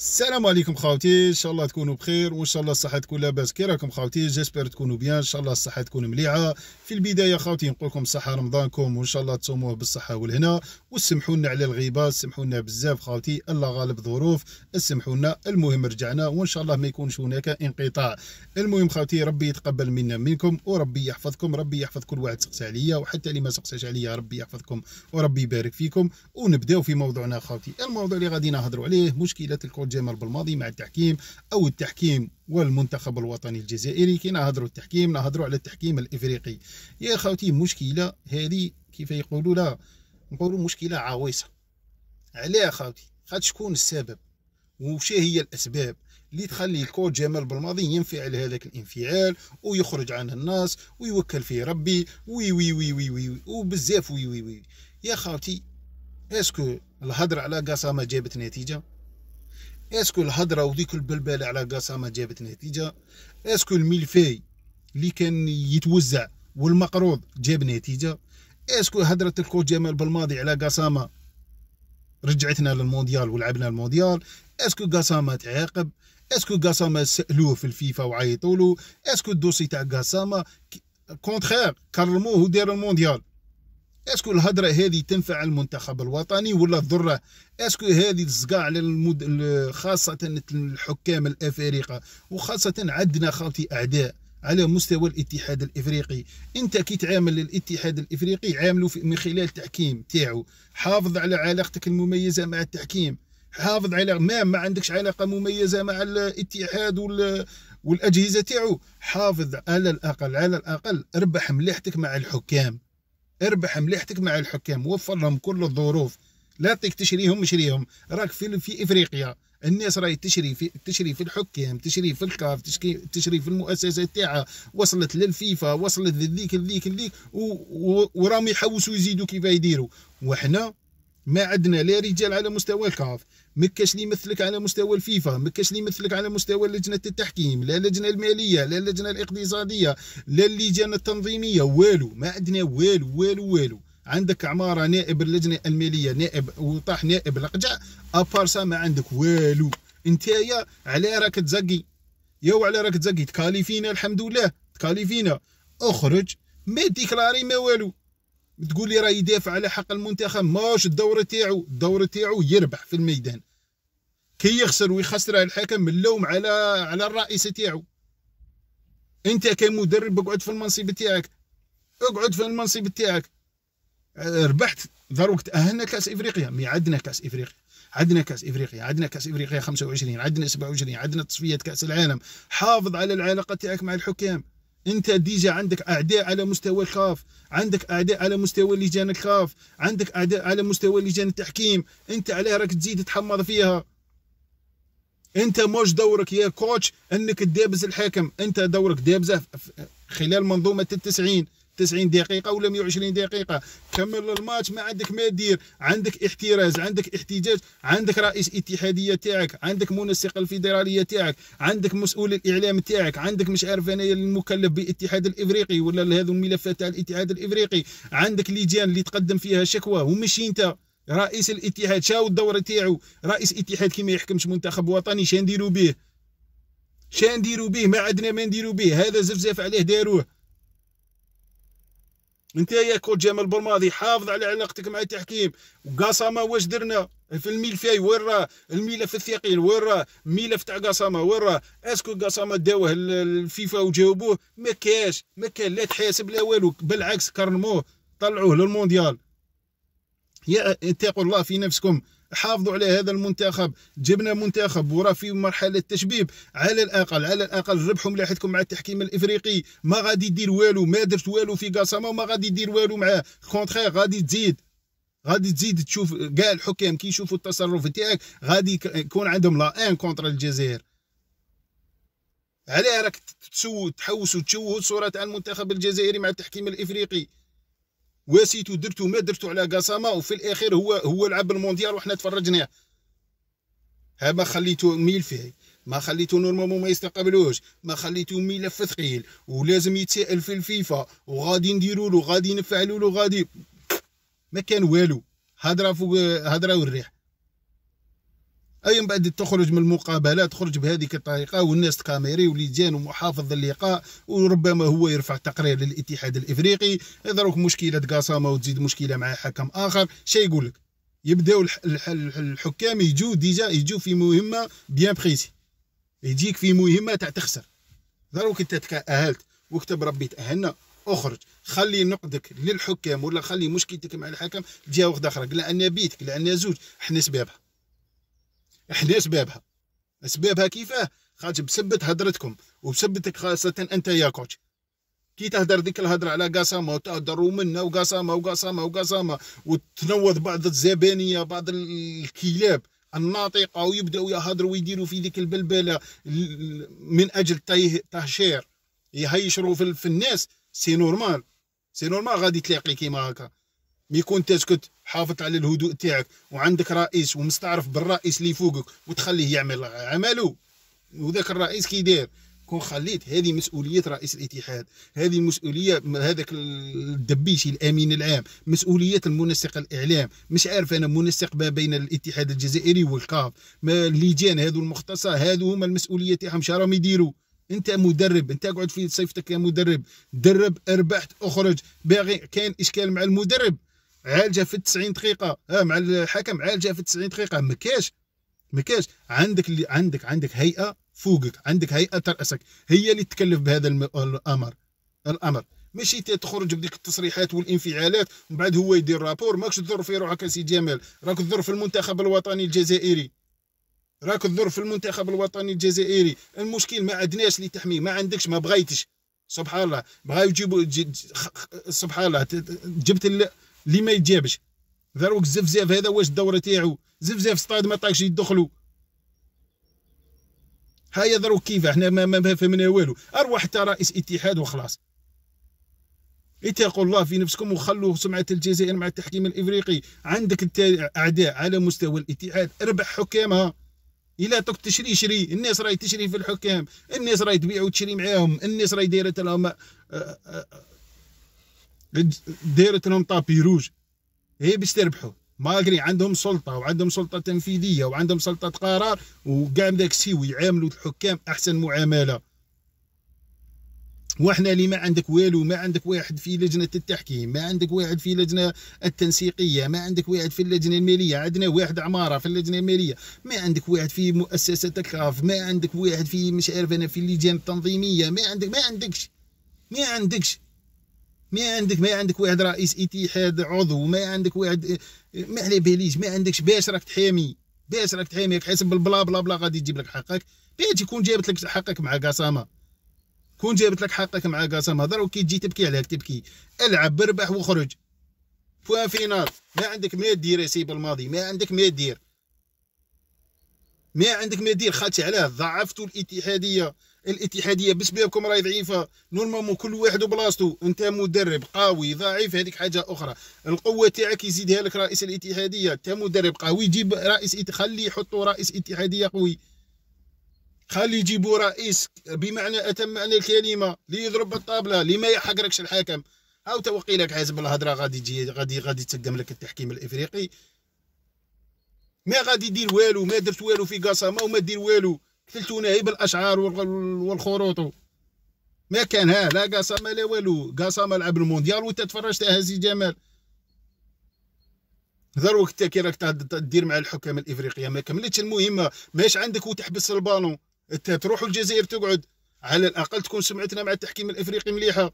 السلام عليكم خاوتي ان شاء الله تكونوا بخير وان شاء الله الصحه تكون لاباس كي راكم خاوتي جيسبر تكونوا بيان ان شاء الله الصحه تكون مليعه في البدايه خاوتي نقول لكم صحه رمضانكم وان شاء الله تصوموه بالصحه والهنا وسمحوا لنا على الغيبه سمحوا لنا بزاف خاوتي الله غالب ظروف سمحوا لنا المهم رجعنا وان شاء الله ما يكونش هناك انقطاع المهم خاوتي ربي يتقبل منا منكم وربي يحفظكم ربي يحفظ كل واحد سقس عليا وحتى اللي ما سقساش عليا ربي يحفظكم وربي يبارك فيكم ونبداو في موضوعنا خاوتي الموضوع اللي غادي نهضروا عليه مشكله الكل الجمل بالماضي مع التحكيم او التحكيم والمنتخب الوطني الجزائري كي نهضروا التحكيم نهضروا على التحكيم الافريقي يا خوتي مشكله هذه كيف يقولوا لها نقولوا مشكله عويصه علاه خوتي خاطر شكون السبب وش هي الاسباب اللي تخلي الكود جمال بالماضي ينفعل هذاك الانفعال ويخرج عن الناس ويوكل فيه ربي وي وي وي وي وي وبزاف وي وي وي يا خوتي اسكو الهضره على قسامه جابت نتيجه اسكو الهضره وذيك البلبال على قاسمه جابت نتيجه اسكو الملفاي اللي كان يتوزع والمقروض جاب نتيجه اسكو هضره الكوت جمال بالماضي على قاسمه رجعتنا للمونديال ولعبنا المونديال اسكو قاسامه تعاقب اسكو قاسامه سالوه في الفيفا وعيطوا له اسكو الدوسي تاع قاسامه كونتخير كرموه ودار المونديال اسكو الهضره هذه تنفع المنتخب الوطني ولا تضره اسكو هذه الزقاع للمد... خاصه الحكام الافارقه وخاصه عندنا خالتي اعداء على مستوى الاتحاد الافريقي انت كي تعامل الاتحاد الافريقي عامله من خلال التحكيم تاعو حافظ على علاقتك المميزه مع التحكيم حافظ على ما ما عندكش علاقه مميزه مع الاتحاد وال... والاجهزه تاعو حافظ على الاقل على الاقل ربح مليحتك مع الحكام اربح مليحتك مع الحكام وفر لهم كل الظروف لا تك تشريهم مشريهم راك في في افريقيا الناس راهي تشري في تشري في الحكام تشري في الكاف تشري في المؤسسات تاعها وصلت للفيفا وصلت لذيك لذيك لذيك وراهم يحوسوا يزيدوا كيف يديروا وحنا ما عندنا لا رجال على مستوى الكاف ما كاش اللي يمثلك على مستوى الفيفا ما كاش اللي يمثلك على مستوى لجنه التحكيم لا اللجنه الماليه لا اللجنه الاقتصاديه لا اللجان التنظيميه والو ما عندنا والو والو والو عندك عماره نائب اللجنه الماليه نائب وطاح نائب الاقجع ابارسا ما عندك والو يا على راك تزقي يا على راك تزقي تكالي فينا الحمد لله تكالي فينا اخرج ما ديكلاري ما والو تقول لي راه يدافع على حق المنتخب ماش الدور تاعو الدور تاعو يربح في الميدان كي يخسر ويخسر الحكم من اللوم على على الرئيس تاعو انت كمدرب اقعد في المنصب تاعك اقعد في المنصب تاعك ربحت ضرورك تاهلنا كاس افريقيا مي عندنا كاس افريقيا عندنا كاس افريقيا عندنا كاس افريقيا 25 عندنا 27 عندنا تصفيات كاس العالم حافظ على العلاقه تاعك مع الحكام انت ديجا عندك اعداء على مستوى الخاف عندك اعداء على مستوى لجان الخاف عندك اعداء على مستوى لجان التحكيم انت عليها راك تزيد تحمض فيها انت مش دورك يا كوتش انك تدابز الحاكم انت دورك دابزه خلال منظومه التسعين 90 دقيقه ولا 120 دقيقه كمل الماتش ما عندك ما دير عندك احتراز عندك احتجاج عندك رئيس اتحاديه تاعك عندك منسق الفيدراليه تاعك عندك مسؤول الاعلام تاعك عندك مش عارف انا المكلف بالاتحاد الافريقي ولا هذو الملفات تاع الاتحاد الافريقي عندك لجان اللي تقدم فيها شكوى ومشي انت رئيس الاتحاد شاو الدور تاعو رئيس اتحاد كي ما يحكمش منتخب وطني شنديرو به شنديرو به ما عندنا ما نديرو به هذا زفزاف عليه داروه انت يا كول جمال برماضي حافظ على علاقتك مع التحكيم وقاسامه واش درنا في الملفاي وين راه الملف الثقيل وين راه الملف تاع قاسما وين راه اسكو قاسما داوه الفيفا وجاوبوه ما كاش ما كان لا تحاسب لا والو بالعكس كرموه طلعوه للمونديال يا اتقوا الله في نفسكم حافظوا على هذا المنتخب جبنا منتخب وراه في مرحله تشبيب على الاقل على الاقل ربحوا ملاحظكم مع التحكيم الافريقي ما غادي يدير والو ما درت والو في قاسما وما غادي يدير والو معاه كونتخير غادي تزيد غادي تزيد تشوف كاع الحكام كي يشوفوا التصرف تاعك غادي يكون عندهم لا ان كونتر الجزائر علاه راك تسو تحوس وتشوه الصوره تاع المنتخب الجزائري مع التحكيم الافريقي واسيتو درتو ما درتو على قاسامة وفي الاخير هو هو لعب المونديال وحنا تفرجناه ها ما خليتو ميل فيه ما خليتو نورمالمون ما يستقبلوش ما خليتو ملف ثقيل ولازم يتسائل في الفيفا وغادي نديرو له غادي نفعلو له غادي ما كان والو هضره فوق هضره والريح اي من بعد تخرج من المقابله تخرج بهذيك الطريقه والناس تكاميري ولجان ومحافظ اللقاء وربما هو يرفع تقرير للاتحاد الافريقي يضرك مشكله قاسمه وتزيد مشكله مع حكم اخر شي يقول لك يبداو الحكام يجوا ديجا يجوا في مهمه بيان بريسي يجيك في مهمه تاع تخسر ضروري انت تاهلت وكتب ربي تاهلنا اخرج خلي نقدك للحكام ولا خلي مشكلتك مع الحكم جهه واحده اخرى لان بيتك لان زوج احنا سبابها احنا اسبابها اسبابها كيفاه خاطر بسبت هدرتكم وبسبتك خاصه انت يا كوتش كي تهدر ديك الهدره على قسامه وتهدروا منا وقسامه وقسامه وقسامه وتنوض بعض الزبانيه بعض الكلاب الناطقه ويبداوا يهدروا ويديروا في ذيك البلبله من اجل تهشير يهيشروا في الناس سي نورمال سي نورمال غادي تلاقي كيما هكا بيكون انت اسكت حافظ على الهدوء تاعك وعندك رئيس ومستعرف بالرئيس اللي فوقك وتخليه يعمل عمله وذاك الرئيس كي داير كون خليت هذه مسؤوليه رئيس الاتحاد هذه مسؤوليه هذاك الدبيشي الامين العام مسؤوليه المنسق الاعلام مش عارف انا منسق ما بين الاتحاد الجزائري والكاف ما اللجان هذو المختصه هذو هما المسؤوليه تاعهم راهم يديروا انت مدرب انت اقعد في صيفتك يا مدرب درب ربحت اخرج باغي كان اشكال مع المدرب عالجه في 90 دقيقه اه مع الحكم عالجه في 90 دقيقه ما كاش ما كاش عندك اللي عندك عندك هيئه فوقك عندك هيئه ترأسك هي اللي تكلف بهذا الامر الامر ماشي تخرج بديك التصريحات والانفعالات ومن بعد هو يدير رابور ماكش تضر في روحك سي جمال راك تضر في المنتخب الوطني الجزائري راك تضر في المنتخب الوطني الجزائري المشكل ما عندناش اللي تحميه ما عندكش ما بغيتش سبحان الله بغاو يجيبوا سبحان الله جبت اللي ما يتجابش داروك الزفزاف هذا واش الدوره تاعو زفزاف ستايد ما طاقش يدخلوا هيا دروك كيف احنا ما ما فهمنا والو اروح حتى رئيس اتحاد وخلاص اتقوا الله في نفسكم وخلوا سمعة الجزائر مع التحكيم الافريقي عندك اعداء على مستوى الاتحاد ربح حكامها الا توك تشري شري الناس راهي تشري في الحكام الناس راهي تبيع وتشري معاهم الناس راهي دايره لهم آه، آه، آه، دارت لهم طابي روج هي إيه باش تربحوا ماغري عندهم سلطه وعندهم سلطه تنفيذيه وعندهم سلطه قرار وكاع داك السيو ويعاملوا الحكام احسن معامله وحنا اللي ما عندك والو ما عندك واحد في لجنه التحكيم ما عندك واحد في لجنه التنسيقيه ما عندك واحد في اللجنه الماليه عندنا واحد عماره في اللجنه الماليه ما عندك واحد في مؤسسه الكاف ما عندك واحد في مش عارف انا في اللجان التنظيميه ما عندك ما عندكش ما عندكش ما عندك ما عندك واحد رئيس اتحاد عضو ما عندك واحد ما على باليش ما عندكش باش راك تحامي باش راك تحامي راك حاسب بالبلا بلا بلا غادي تجيب لك حقك باش يكون جابت لك حقك مع قسامه كون جابت لك حقك مع قسامه هضر وكي تجي تبكي عليك تبكي العب اربح وخرج بوان فينال ما عندك ما دير يا الماضي ما عندك ما دير ما عندك ما دير خاطي علاه ضعفتوا الاتحاديه الاتحاديه بسببكم راهي ضعيفه نورمالمون كل واحد وبلاصتو انت مدرب قوي ضعيف هذيك حاجه اخرى القوه تاعك يزيدها لك رئيس الاتحاديه انت مدرب قوي جيب رئيس خلي يحطوا رئيس اتحاديه قوي خلي يجيبوا رئيس بمعنى اتم معنى الكلمه ليضرب الطابله لما يحقركش الحاكم او توقيلك عازب الهضره غادي تجي غادي غادي تقدم لك التحكيم الافريقي ما غادي يدير والو ما درت والو في قسامه وما دير والو هي بالاشعار والخروط ما كان ها لا قاسم لا والو قاسم لعب المونديال وانت تفرجت هزي جمال هذا وقت كي راك تدير مع الحكام الافريقيه ما كملتش المهمه ماش عندك وتحبس البالون انت تروح الجزائر تقعد على الاقل تكون سمعتنا مع التحكيم الافريقي مليحه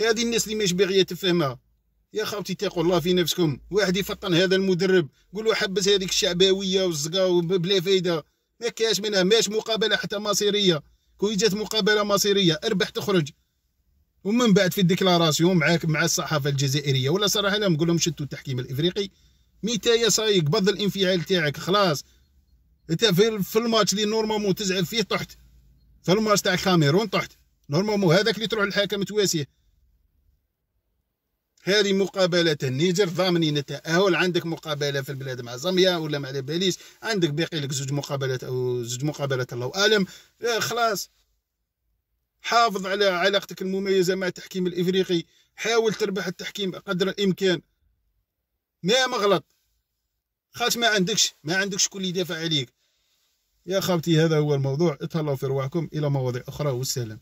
هذه الناس اللي ماش باغيه تفهمها يا خاوتي تقوا الله في نفسكم واحد يفطن هذا المدرب قول له حبس هذيك الشعبويه والزقا بلا فايده ما كاش منها ماش مقابله حتى مصيريه كون جات مقابله مصيريه اربح تخرج ومن بعد في الديكلاراسيون معاك مع الصحافه الجزائريه ولا صراحه انا نقول لهم شدوا التحكيم الافريقي ميتا يا صاي قبض الانفعال تاعك خلاص انت في الماتش اللي نورمالمون تزعل فيه طحت في الماتش تاع الكاميرون طحت نورمالمون هذاك اللي تروح للحكم تواسيه هذه مقابله النيجر ضامنين التاهل عندك مقابله في البلاد مع زامبيا ولا مع باليس عندك باقي لك زوج مقابلات او زوج مقابلات الله اعلم آه، خلاص حافظ على علاقتك المميزه مع التحكيم الافريقي حاول تربح التحكيم قدر الامكان ما مغلط خاطش ما عندكش ما عندكش كل يدافع عليك يا خالتي هذا هو الموضوع اتهلاو في رواحكم الى مواضيع اخرى والسلام